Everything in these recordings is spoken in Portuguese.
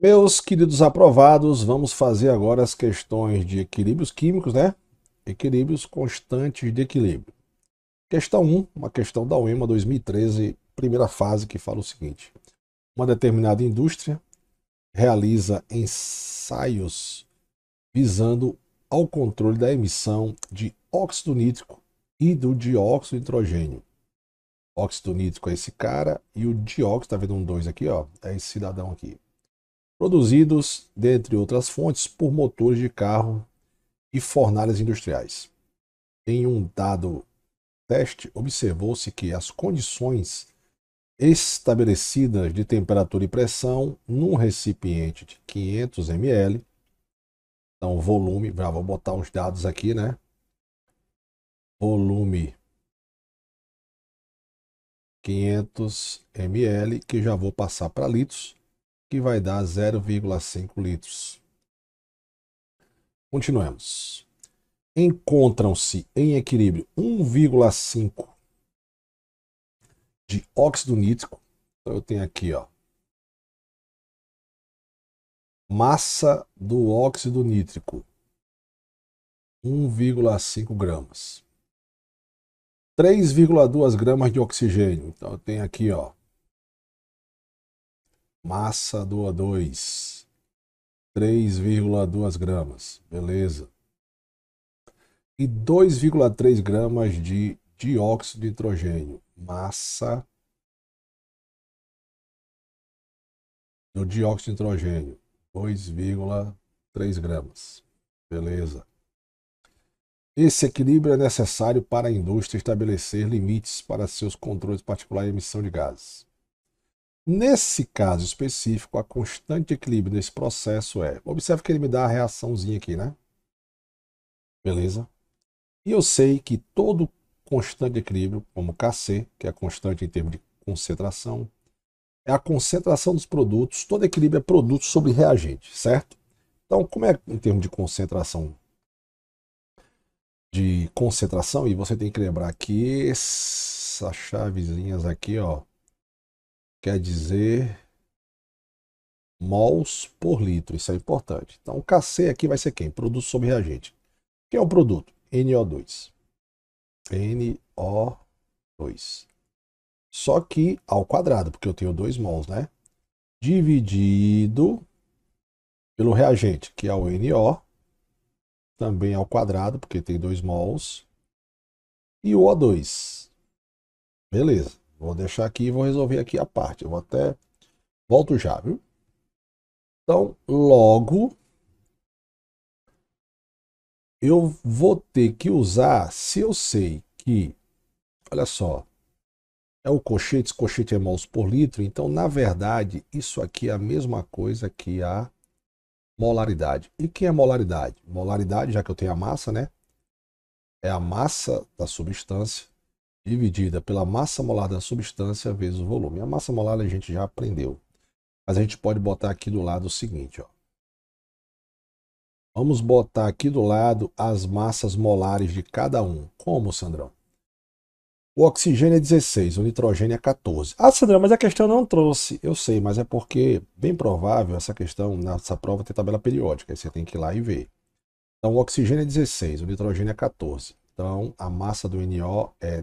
Meus queridos aprovados, vamos fazer agora as questões de equilíbrios químicos, né? Equilíbrios constantes de equilíbrio. Questão 1, uma questão da UEMA 2013, primeira fase, que fala o seguinte. Uma determinada indústria realiza ensaios visando ao controle da emissão de óxido nítrico e do dióxido de nitrogênio. Óxido nítrico é esse cara e o dióxido, tá vendo um 2 aqui, ó, é esse cidadão aqui produzidos, dentre outras fontes, por motores de carro e fornalhas industriais. Em um dado teste, observou-se que as condições estabelecidas de temperatura e pressão num recipiente de 500 ml, então volume, já vou botar os dados aqui, né? Volume 500 ml, que já vou passar para litros que vai dar 0,5 litros. Continuemos. Encontram-se em equilíbrio 1,5 de óxido nítrico. Então eu tenho aqui, ó, massa do óxido nítrico 1,5 gramas. 3,2 gramas de oxigênio. Então eu tenho aqui, ó, Massa do O2, 3,2 gramas, beleza. E 2,3 gramas de dióxido de nitrogênio, massa do dióxido de nitrogênio, 2,3 gramas, beleza. Esse equilíbrio é necessário para a indústria estabelecer limites para seus controles particulares de emissão de gases. Nesse caso específico, a constante de equilíbrio nesse processo é... Observe que ele me dá a reaçãozinha aqui, né? Beleza? E eu sei que todo constante de equilíbrio, como Kc, que é a constante em termos de concentração, é a concentração dos produtos, todo equilíbrio é produto sobre reagente, certo? Então, como é em termos de concentração de concentração, e você tem que lembrar que essas chavezinhas aqui, ó, quer dizer mols por litro. Isso é importante. Então, o KC aqui vai ser quem? Produto sobre reagente. Quem é o produto? NO2. NO2. Só que ao quadrado, porque eu tenho 2 mols, né? Dividido pelo reagente, que é o NO, também ao quadrado, porque tem 2 mols, e o O2. Beleza. Vou deixar aqui e vou resolver aqui a parte. Eu vou até. Volto já, viu? Então, logo. Eu vou ter que usar. Se eu sei que. Olha só. É o cochete, cochete é mols por litro. Então, na verdade, isso aqui é a mesma coisa que a molaridade. E que é molaridade? Molaridade, já que eu tenho a massa, né? É a massa da substância dividida pela massa molar da substância vezes o volume. A massa molar a gente já aprendeu. Mas a gente pode botar aqui do lado o seguinte, ó. Vamos botar aqui do lado as massas molares de cada um. Como, Sandrão? O oxigênio é 16, o nitrogênio é 14. Ah, Sandrão, mas a questão não trouxe. Eu sei, mas é porque, bem provável, essa questão, nessa prova tem tabela periódica. Aí você tem que ir lá e ver. Então, o oxigênio é 16, o nitrogênio é 14. Então, a massa do NO é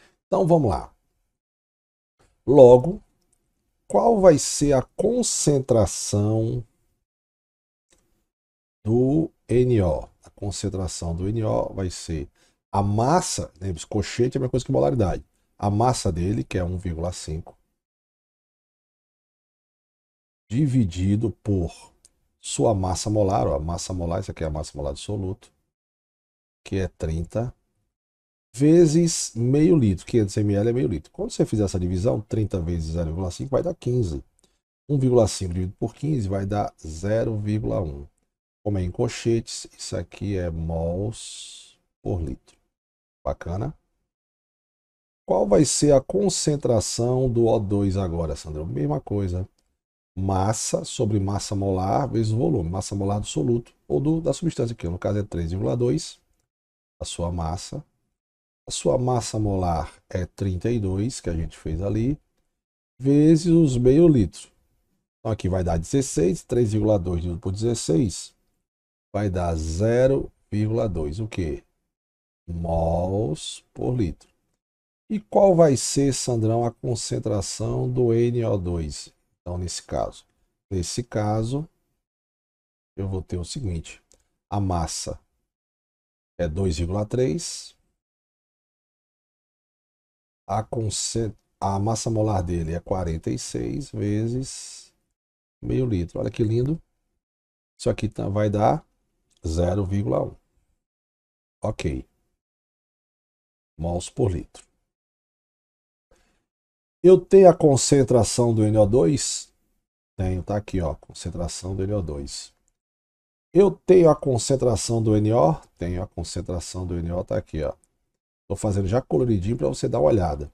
Então vamos lá. Logo, qual vai ser a concentração do NO? A concentração do NO vai ser a massa, lembre-se, né, cochete é a mesma coisa que molaridade. A massa dele, que é 1,5, dividido por sua massa molar, ó, a massa molar, isso aqui é a massa molar do soluto, que é 30 vezes meio litro. 500 ml é meio litro. Quando você fizer essa divisão, 30 vezes 0,5 vai dar 15. 1,5 dividido por 15 vai dar 0,1. Como é em colchetes, isso aqui é mols por litro. Bacana? Qual vai ser a concentração do O2 agora, Sandro? Mesma coisa. Massa sobre massa molar vezes o volume. Massa molar do soluto ou do, da substância aqui. No caso é 3,2. A sua massa sua massa molar é 32, que a gente fez ali, vezes os meio litro. Então aqui vai dar 16, 3,2 dividido por 16, vai dar 0,2, o que? Mols por litro. E qual vai ser, Sandrão, a concentração do NO2? Então, nesse caso, nesse caso, eu vou ter o seguinte, a massa é 2,3 a, a massa molar dele é 46 vezes meio litro. Olha que lindo. Isso aqui tá, vai dar 0,1. Ok. Mols por litro. Eu tenho a concentração do NO2? Tenho, tá aqui, ó. Concentração do NO2. Eu tenho a concentração do NO? Tenho a concentração do NO, tá aqui, ó. Estou fazendo já coloridinho para você dar uma olhada.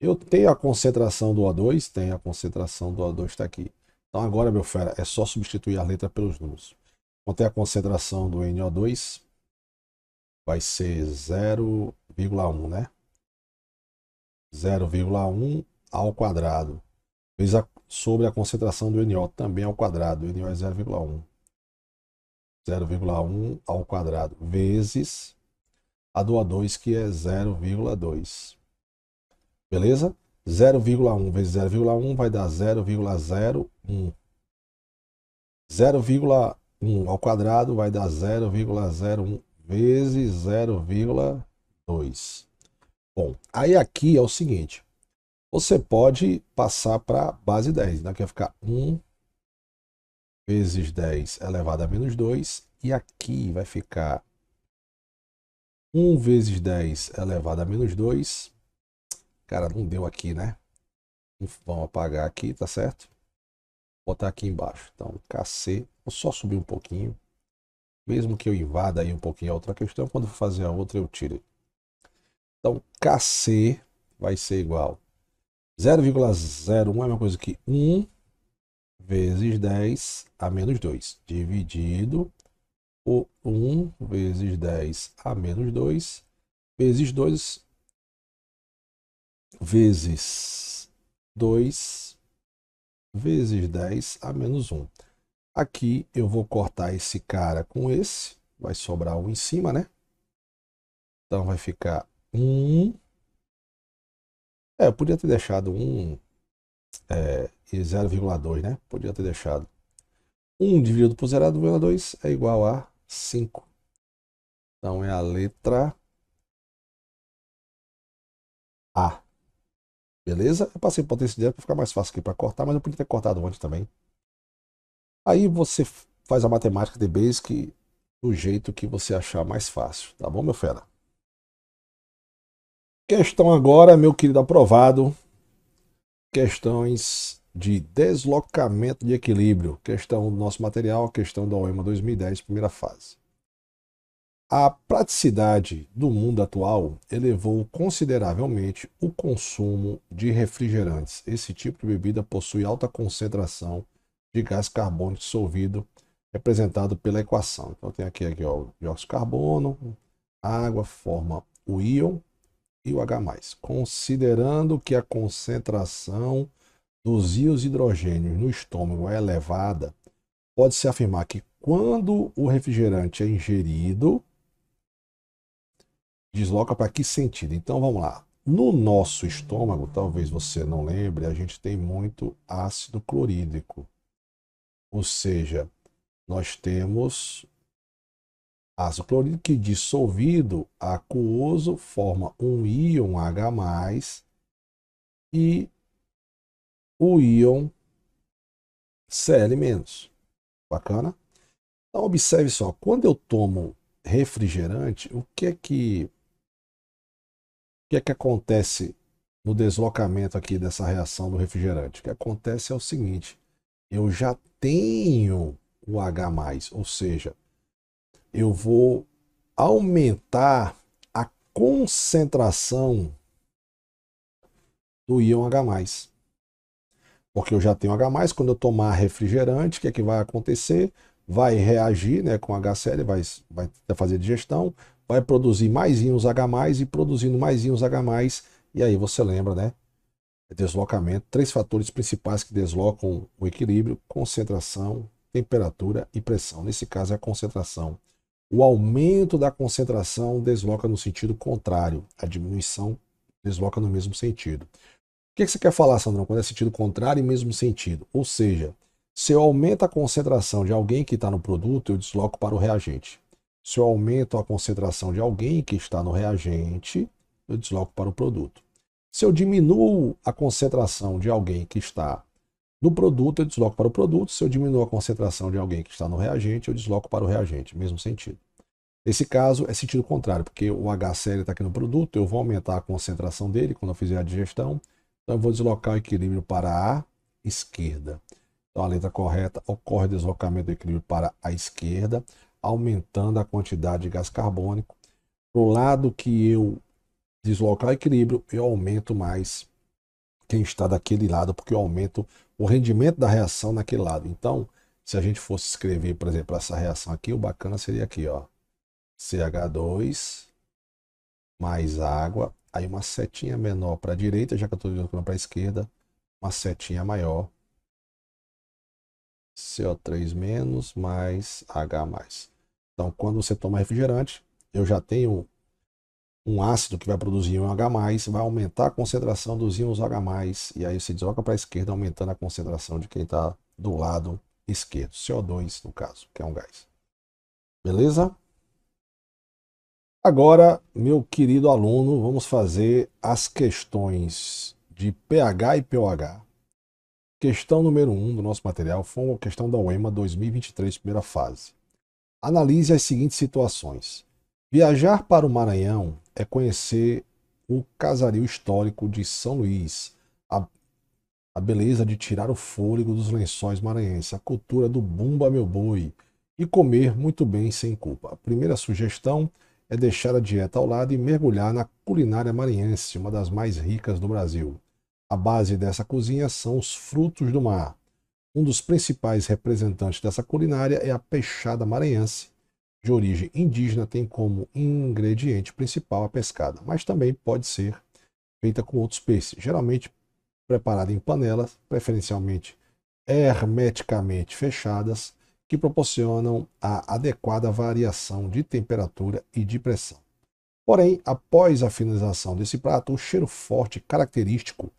Eu tenho a concentração do O2, tem a concentração do O2 está aqui. Então agora, meu fera, é só substituir a letra pelos números. é a concentração do NO2, vai ser 0,1, né? 0,1 ao quadrado. Fez a, sobre a concentração do NO, também ao quadrado. O NO é 0,1. 0,1 ao quadrado vezes a do O2, que é 0,2. Beleza? 0,1 vezes 0,1 vai dar 0,01. 0,1 ao quadrado vai dar 0,01 vezes 0,2. Bom, aí aqui é o seguinte. Você pode passar para a base 10. Né? Aqui vai ficar 1 vezes 10 elevado a menos 2. E aqui vai ficar 1 vezes 10 elevado a menos 2. Cara, não deu aqui, né? Vamos apagar aqui, tá certo? Vou botar aqui embaixo. Então, KC, vou só subir um pouquinho. Mesmo que eu invada aí um pouquinho a outra questão, quando for fazer a outra eu tiro. Então, KC vai ser igual 0,01 é a mesma coisa que 1 vezes 10 a menos 2, dividido o 1 vezes 10 a menos 2, vezes 2, vezes 2, vezes 10 a menos 1. Aqui eu vou cortar esse cara com esse, vai sobrar um em cima, né? Então vai ficar 1. É, eu podia ter deixado 1 é, e 0,2, né? Podia ter deixado 1 dividido por 0,2 é igual a 5. Então é a letra A. Beleza? Eu passei potência direto para ficar mais fácil aqui para cortar, mas eu podia ter cortado antes também. Aí você faz a matemática de Basic do jeito que você achar mais fácil, tá bom, meu fera? Questão agora, meu querido aprovado. Questões de deslocamento de equilíbrio, questão do nosso material, questão da OEMA 2010, primeira fase. A praticidade do mundo atual elevou consideravelmente o consumo de refrigerantes. Esse tipo de bebida possui alta concentração de gás carbônico dissolvido, representado pela equação. Então tem aqui, aqui ó, dióxido de carbono, água forma o íon e o H+. Considerando que a concentração dos íons hidrogênios no estômago é elevada, pode-se afirmar que quando o refrigerante é ingerido, desloca para que sentido? Então vamos lá. No nosso estômago, talvez você não lembre, a gente tem muito ácido clorídrico. Ou seja, nós temos ácido clorídrico que dissolvido, aquoso, forma um íon H+, e o íon Cl-. Bacana? Então observe só, quando eu tomo refrigerante, o que é que o que é que acontece no deslocamento aqui dessa reação do refrigerante? O que acontece é o seguinte, eu já tenho o H+, ou seja, eu vou aumentar a concentração do íon H+ porque eu já tenho H+, quando eu tomar refrigerante, o que é que vai acontecer? Vai reagir né, com HCl, vai, vai fazer digestão, vai produzir mais íons H+, e produzindo mais íons H+, e aí você lembra, né? Deslocamento, três fatores principais que deslocam o equilíbrio, concentração, temperatura e pressão. Nesse caso é a concentração. O aumento da concentração desloca no sentido contrário, a diminuição desloca no mesmo sentido que, que você quer falar, Sandrão, quando é sentido contrário e mesmo sentido? Ou seja, se eu aumento a concentração de alguém que está no produto, eu desloco para o reagente. Se eu aumento a concentração de alguém que está no reagente, eu desloco para o produto. Se eu diminuo a concentração de alguém que está no produto, eu desloco para o produto. Se eu diminuo a concentração de alguém que está no reagente, eu desloco para o reagente. Mesmo sentido. Nesse caso, é sentido contrário, porque o HCl está aqui no produto, eu vou aumentar a concentração dele quando eu fizer a digestão. Então eu vou deslocar o equilíbrio para a esquerda. Então a letra correta ocorre o deslocamento do equilíbrio para a esquerda, aumentando a quantidade de gás carbônico. Para o lado que eu deslocar o equilíbrio, eu aumento mais quem está daquele lado, porque eu aumento o rendimento da reação naquele lado. Então, se a gente fosse escrever, por exemplo, essa reação aqui, o bacana seria aqui, ó. CH2 mais água, aí uma setinha menor para a direita, já que eu estou jogando para a esquerda, uma setinha maior. CO3 menos mais H mais. Então, quando você toma refrigerante, eu já tenho um ácido que vai produzir um H+, vai aumentar a concentração dos íons H+, e aí se desloca para a esquerda, aumentando a concentração de quem está do lado esquerdo, CO2 no caso, que é um gás. Beleza? Agora, meu querido aluno, vamos fazer as questões de pH e POH. Questão número 1 um do nosso material foi uma questão da UEMA 2023, primeira fase. Analise as seguintes situações. Viajar para o Maranhão é conhecer o casario histórico de São Luís, a, a beleza de tirar o fôlego dos lençóis maranhenses, a cultura do bumba meu boi e comer muito bem sem culpa. A primeira sugestão é deixar a dieta ao lado e mergulhar na culinária maranhense, uma das mais ricas do Brasil. A base dessa cozinha são os frutos do mar. Um dos principais representantes dessa culinária é a peixada maranhense, de origem indígena, tem como ingrediente principal a pescada, mas também pode ser feita com outros peixes, geralmente preparada em panelas, preferencialmente hermeticamente fechadas, que proporcionam a adequada variação de temperatura e de pressão. Porém, após a finalização desse prato, um cheiro forte característico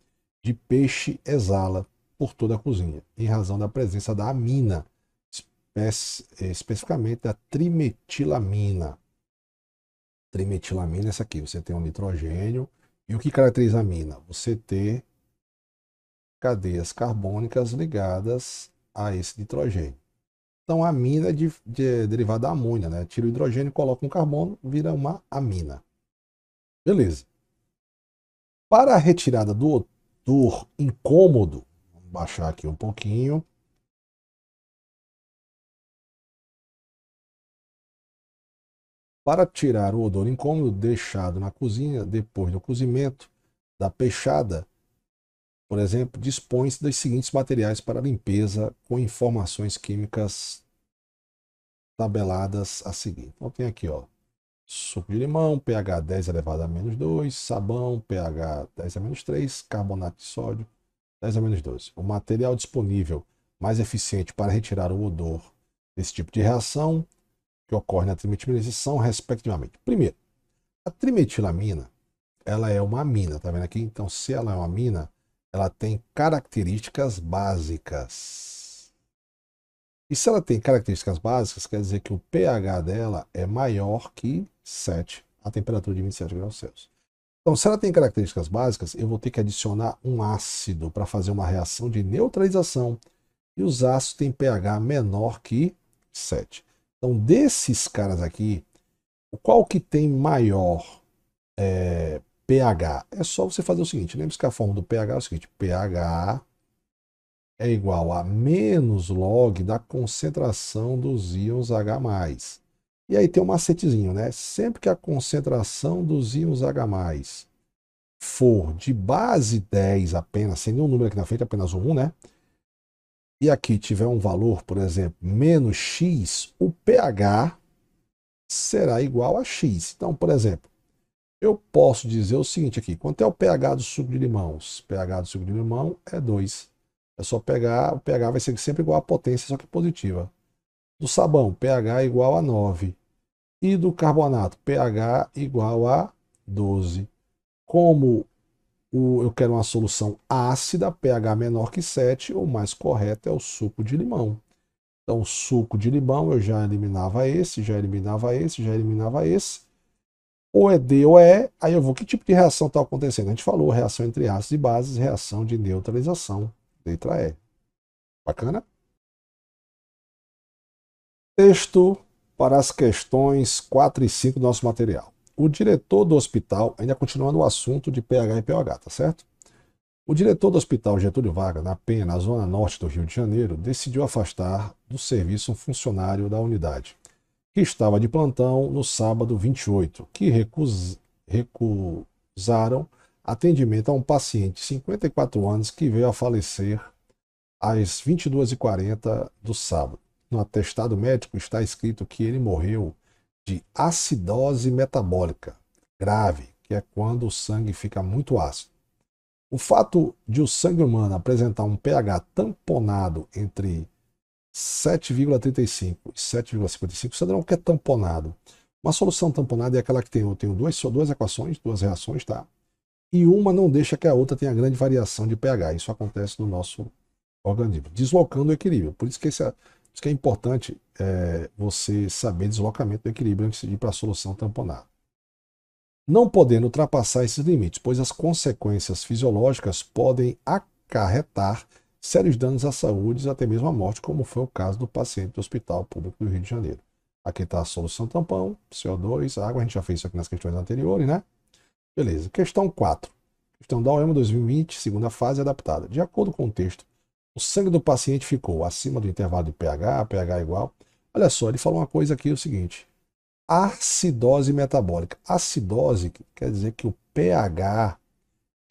de peixe exala por toda a cozinha, em razão da presença da amina, espe especificamente da trimetilamina. Trimetilamina é essa aqui, você tem um nitrogênio, e o que caracteriza a amina? Você ter cadeias carbônicas ligadas a esse nitrogênio. Então, amina é de, de, derivada da amônia, né? Tira o hidrogênio, coloca um carbono, vira uma amina. Beleza. Para a retirada do odor incômodo, vamos baixar aqui um pouquinho. Para tirar o odor incômodo deixado na cozinha depois do cozimento da peixada, por exemplo, dispõe-se dos seguintes materiais para limpeza com informações químicas tabeladas a seguir. Então tem aqui, ó, suco de limão, pH 10 elevado a menos 2, sabão, pH 10 a menos 3, carbonato de sódio, 10 a menos 12. O material disponível mais eficiente para retirar o odor desse tipo de reação que ocorre na são, respectivamente. Primeiro, a trimetilamina, ela é uma amina, tá vendo aqui? Então, se ela é uma amina, ela tem características básicas. E se ela tem características básicas, quer dizer que o pH dela é maior que 7, a temperatura de 27 graus Celsius. Então, se ela tem características básicas, eu vou ter que adicionar um ácido para fazer uma reação de neutralização. E os ácidos têm pH menor que 7. Então, desses caras aqui, qual que tem maior é, pH. É só você fazer o seguinte, lembre-se que a fórmula do pH é o seguinte, pH é igual a menos log da concentração dos íons H+. E aí tem um macetezinho, né? Sempre que a concentração dos íons H+, for de base 10 apenas, sem nenhum número aqui na frente, apenas um, né? E aqui tiver um valor, por exemplo, menos x, o pH será igual a x. Então, por exemplo, eu posso dizer o seguinte aqui, quanto é o pH do suco de limão? O pH do suco de limão é 2. É só pegar, o pH vai ser sempre igual à potência, só que positiva. Do sabão, pH é igual a 9. E do carbonato, pH igual a 12. Como o, eu quero uma solução ácida, pH menor que 7, o mais correto é o suco de limão. Então, suco de limão, eu já eliminava esse, já eliminava esse, já eliminava esse ou é D ou é E, aí eu vou, que tipo de reação está acontecendo? A gente falou, reação entre ácidos e bases, reação de neutralização, letra E. Bacana? Texto para as questões 4 e 5 do nosso material. O diretor do hospital, ainda continuando o assunto de PH e POH, tá certo? O diretor do hospital Getúlio Vargas, na Penha, na zona norte do Rio de Janeiro, decidiu afastar do serviço um funcionário da unidade que estava de plantão no sábado 28, que recus... recusaram atendimento a um paciente de 54 anos que veio a falecer às 22h40 do sábado. No atestado médico está escrito que ele morreu de acidose metabólica grave, que é quando o sangue fica muito ácido. O fato de o sangue humano apresentar um pH tamponado entre 7,35 e 7,55 você não quer tamponado. Uma solução tamponada é aquela que tem, eu tenho duas, duas equações, duas reações, tá? E uma não deixa que a outra tenha grande variação de pH. Isso acontece no nosso organismo, deslocando o equilíbrio. Por isso que, esse, é, isso que é importante é, você saber deslocamento do equilíbrio antes de ir para a solução tamponada. Não podendo ultrapassar esses limites, pois as consequências fisiológicas podem acarretar sérios danos à saúde e até mesmo à morte, como foi o caso do paciente do Hospital Público do Rio de Janeiro. Aqui está a solução tampão, CO2, água, a gente já fez isso aqui nas questões anteriores, né? Beleza. Questão 4. Questão da OEM 2020, segunda fase adaptada. De acordo com o texto, o sangue do paciente ficou acima do intervalo de pH, pH igual. Olha só, ele falou uma coisa aqui, é o seguinte. Acidose metabólica. Acidose quer dizer que o pH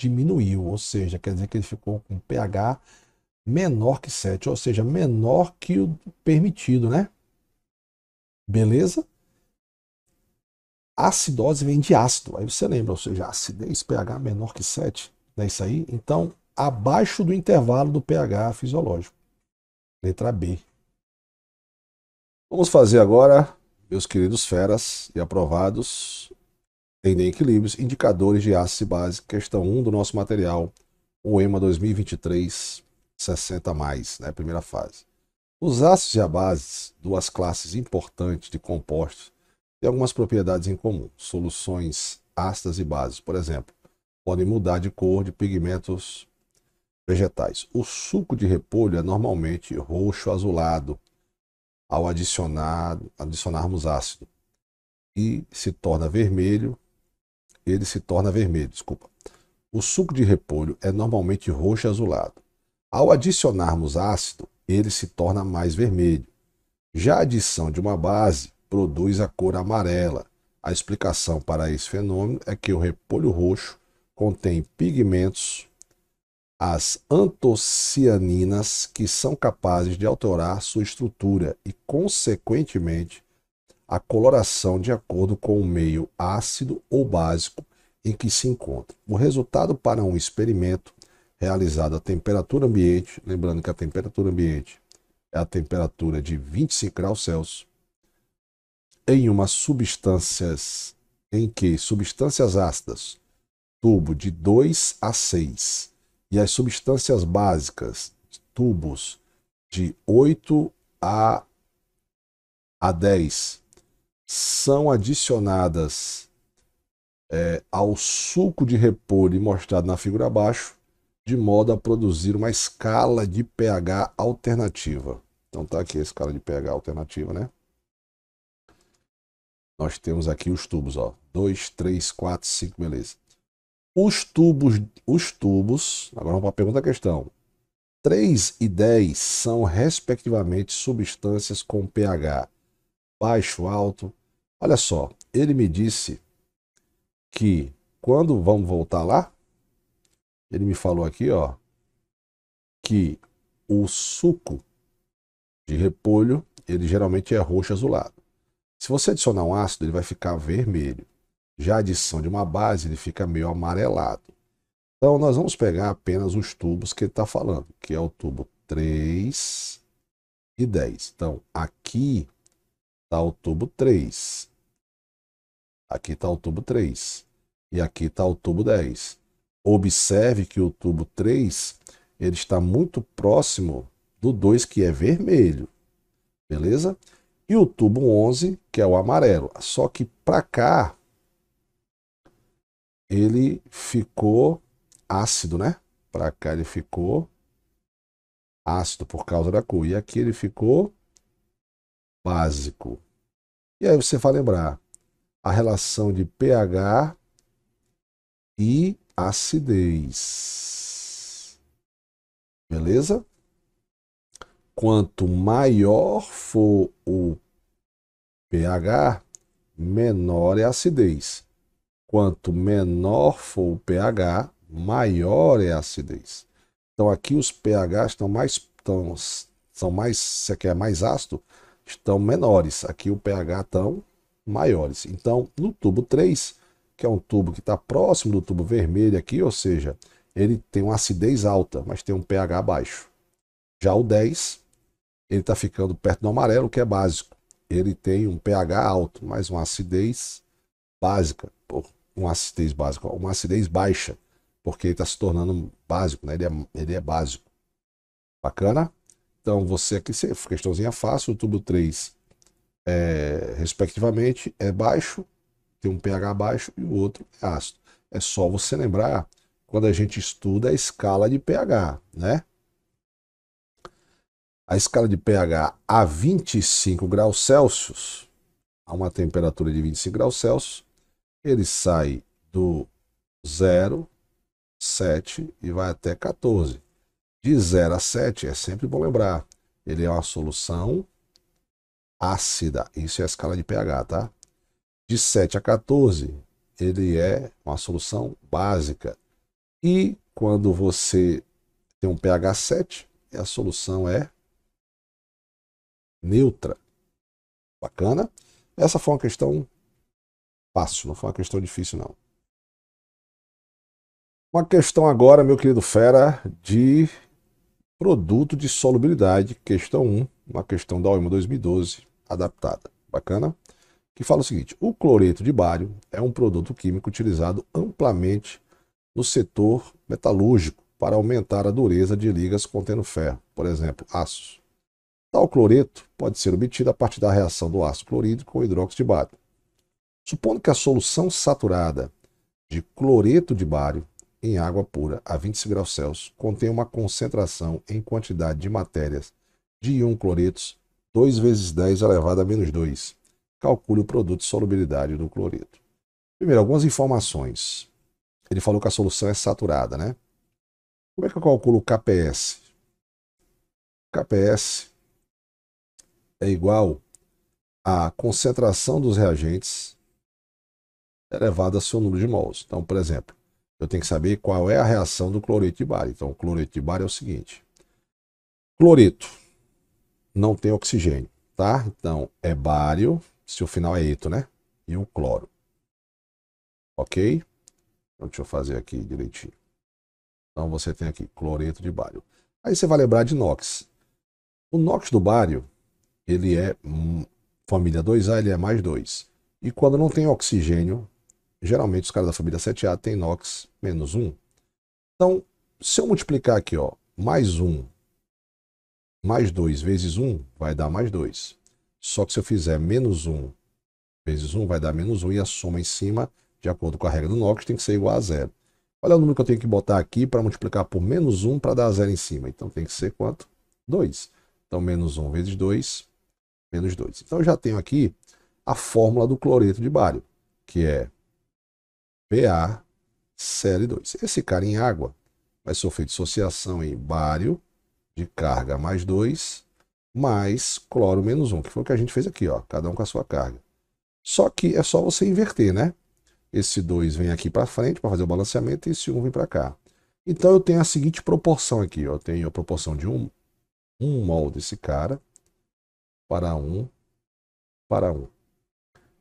diminuiu, ou seja, quer dizer que ele ficou com pH menor que 7, ou seja, menor que o permitido, né? Beleza? Acidose vem de ácido, aí você lembra, ou seja, acidez pH menor que 7, não é isso aí? Então, abaixo do intervalo do pH fisiológico. Letra B. Vamos fazer agora, meus queridos feras e aprovados, tendem equilíbrios, indicadores de ácido e base, questão 1 do nosso material, o EMA 2023. 60 mais, né, primeira fase. Os ácidos e bases, duas classes importantes de compostos, têm algumas propriedades em comum. Soluções ácidas e bases, por exemplo, podem mudar de cor de pigmentos vegetais. O suco de repolho é normalmente roxo azulado ao adicionar, adicionarmos ácido e se torna vermelho. Ele se torna vermelho, desculpa. O suco de repolho é normalmente roxo azulado ao adicionarmos ácido, ele se torna mais vermelho. Já a adição de uma base produz a cor amarela. A explicação para esse fenômeno é que o repolho roxo contém pigmentos, as antocianinas, que são capazes de alterar sua estrutura e, consequentemente, a coloração de acordo com o meio ácido ou básico em que se encontra. O resultado para um experimento realizada a temperatura ambiente, lembrando que a temperatura ambiente é a temperatura de 25 graus Celsius, em uma substâncias em que substâncias ácidas, tubo de 2 a 6, e as substâncias básicas, tubos de 8 a, a 10, são adicionadas é, ao suco de repolho mostrado na figura abaixo, de modo a produzir uma escala de pH alternativa. Então tá aqui a escala de pH alternativa, né? Nós temos aqui os tubos, ó. 2, 3, 4, 5, beleza. Os tubos, os tubos, agora vamos para a pergunta da questão. 3 e 10 são respectivamente substâncias com pH baixo, alto. Olha só, ele me disse que quando vamos voltar lá, ele me falou aqui, ó, que o suco de repolho, ele geralmente é roxo azulado. Se você adicionar um ácido, ele vai ficar vermelho. Já a adição de uma base, ele fica meio amarelado. Então, nós vamos pegar apenas os tubos que ele está falando, que é o tubo 3 e 10. Então, aqui está o tubo 3. Aqui está o tubo 3. E aqui está o tubo 10. Observe que o tubo 3 ele está muito próximo do 2, que é vermelho. Beleza? E o tubo 11, que é o amarelo. Só que para cá, ele ficou ácido, né? Para cá ele ficou ácido por causa da cor. E aqui ele ficou básico. E aí você vai lembrar a relação de pH e acidez. Beleza? Quanto maior for o pH, menor é a acidez. Quanto menor for o pH, maior é a acidez. Então aqui os pH estão mais estão, são mais, se aqui é mais ácido, estão menores. Aqui o pH estão maiores. Então, no tubo 3, que é um tubo que está próximo do tubo vermelho aqui, ou seja, ele tem uma acidez alta, mas tem um pH baixo. Já o 10, ele está ficando perto do amarelo, que é básico. Ele tem um pH alto, mas uma acidez básica, uma acidez básica, uma acidez baixa, porque ele está se tornando básico, né? Ele é, ele é básico. Bacana? Então, você aqui, questãozinha fácil, o tubo 3, é, respectivamente, é baixo, tem um pH baixo e o outro é ácido. É só você lembrar quando a gente estuda a escala de pH, né? A escala de pH a 25 graus Celsius, a uma temperatura de 25 graus Celsius, ele sai do 0, 7 e vai até 14. De 0 a 7 é sempre bom lembrar, ele é uma solução ácida. Isso é a escala de pH, tá? de 7 a 14, ele é uma solução básica. E quando você tem um pH 7, a solução é neutra. Bacana? Essa foi uma questão fácil, não foi uma questão difícil, não. Uma questão agora, meu querido Fera, de produto de solubilidade, questão 1, uma questão da OIMA 2012, adaptada. Bacana? que fala o seguinte: o cloreto de bário é um produto químico utilizado amplamente no setor metalúrgico para aumentar a dureza de ligas contendo ferro, por exemplo, aços. Tal cloreto pode ser obtido a partir da reação do ácido clorídrico com hidróxido de bário. Supondo que a solução saturada de cloreto de bário em água pura a 25 graus Celsius contém uma concentração em quantidade de matérias de íon cloretos 2 vezes 10 elevado a menos 2 calcule o produto de solubilidade do cloreto. Primeiro, algumas informações. Ele falou que a solução é saturada, né? Como é que eu calculo o KPS? KPS é igual à concentração dos reagentes elevada ao seu número de mols. Então, por exemplo, eu tenho que saber qual é a reação do cloreto de bário. Então, o cloreto de bário é o seguinte. Cloreto não tem oxigênio, tá? Então, é bário se o final é eto, né? E o cloro. Ok? Então, deixa eu fazer aqui direitinho. Então, você tem aqui cloreto de bário. Aí você vai lembrar de NOx. O NOx do bário, ele é hum, família 2A, ele é mais 2. E quando não tem oxigênio, geralmente os caras da família 7A tem NOx menos 1. Então, se eu multiplicar aqui, ó, mais 1 mais 2 vezes 1 vai dar mais 2. Só que se eu fizer menos 1 vezes 1 vai dar menos 1 e a soma em cima, de acordo com a regra do Nox, tem que ser igual a zero. Olha o número que eu tenho que botar aqui para multiplicar por menos 1 para dar zero em cima. Então tem que ser quanto? 2. Então menos 1 vezes 2, menos 2. Então eu já tenho aqui a fórmula do cloreto de bário, que é PaCl2. Esse cara em água vai sofrer dissociação em bário de carga mais 2 mais cloro menos 1, que foi o que a gente fez aqui, ó, cada um com a sua carga. Só que é só você inverter, né? Esse 2 vem aqui para frente para fazer o balanceamento e esse 1 vem para cá. Então eu tenho a seguinte proporção aqui, ó. eu tenho a proporção de 1, 1 mol desse cara para 1 para 1.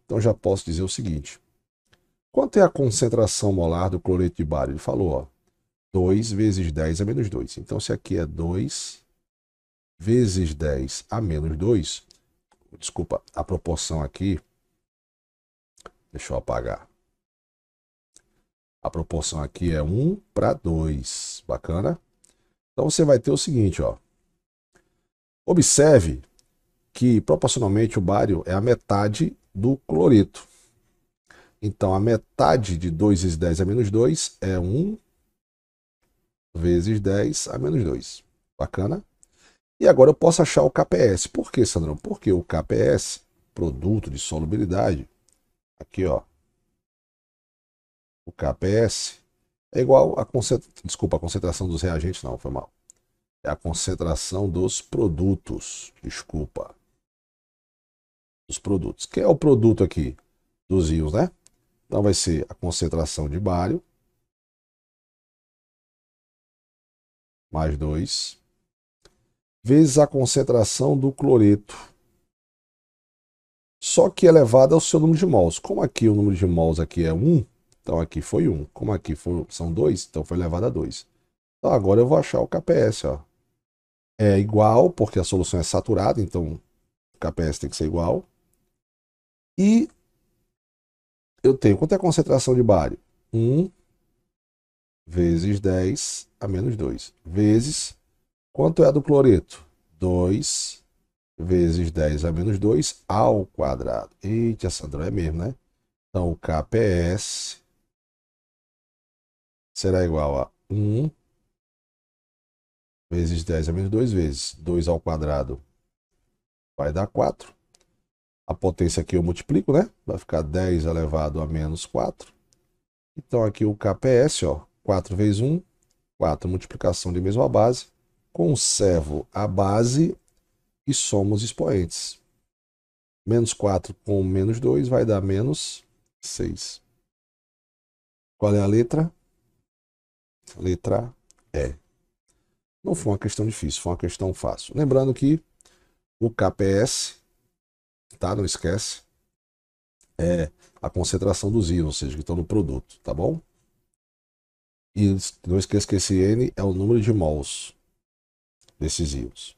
Então já posso dizer o seguinte, quanto é a concentração molar do cloreto de bário? Ele falou, ó, 2 vezes 10 a é menos 2. Então se aqui é 2 vezes 10 a menos 2, desculpa, a proporção aqui, deixa eu apagar. A proporção aqui é 1 para 2, bacana? Então você vai ter o seguinte, ó. Observe que proporcionalmente o bário é a metade do cloreto. Então a metade de 2 vezes 10 a menos 2 é 1 vezes 10 a menos 2. Bacana? E agora eu posso achar o KPS. Por que, Sandrão? Porque o KPS, produto de solubilidade, aqui ó, o KPS é igual a concentra... desculpa, a concentração dos reagentes não, foi mal. É a concentração dos produtos, desculpa. Dos produtos. Que é o produto aqui dos íons, né? Então vai ser a concentração de bário mais 2 vezes a concentração do cloreto. Só que é elevada ao seu número de mols. Como aqui o número de mols aqui é 1, então aqui foi 1. Como aqui foi, são 2, então foi elevado a 2. Então agora eu vou achar o KPS. Ó. É igual, porque a solução é saturada, então o KPS tem que ser igual. E eu tenho, quanto é a concentração de bário? 1 vezes 10 a menos 2, vezes Quanto é a do cloreto? 2 vezes 10 a menos 2 ao quadrado. Eita, Sandro, é mesmo, né? Então, o KPS será igual a 1 vezes 10 a menos 2 vezes 2 ao quadrado vai dar 4. A potência aqui eu multiplico, né? Vai ficar 10 elevado a menos 4. Então, aqui o KPS, ó, 4 vezes 1, 4, multiplicação de mesma base, conservo a base e somo os expoentes. Menos 4 com menos 2 vai dar menos 6. Qual é a letra? Letra E. Não foi uma questão difícil, foi uma questão fácil. Lembrando que o KPS, tá? Não esquece, é a concentração dos íons, ou seja, que estão no produto, tá bom? E não esqueça que esse N é o número de mols decisivos.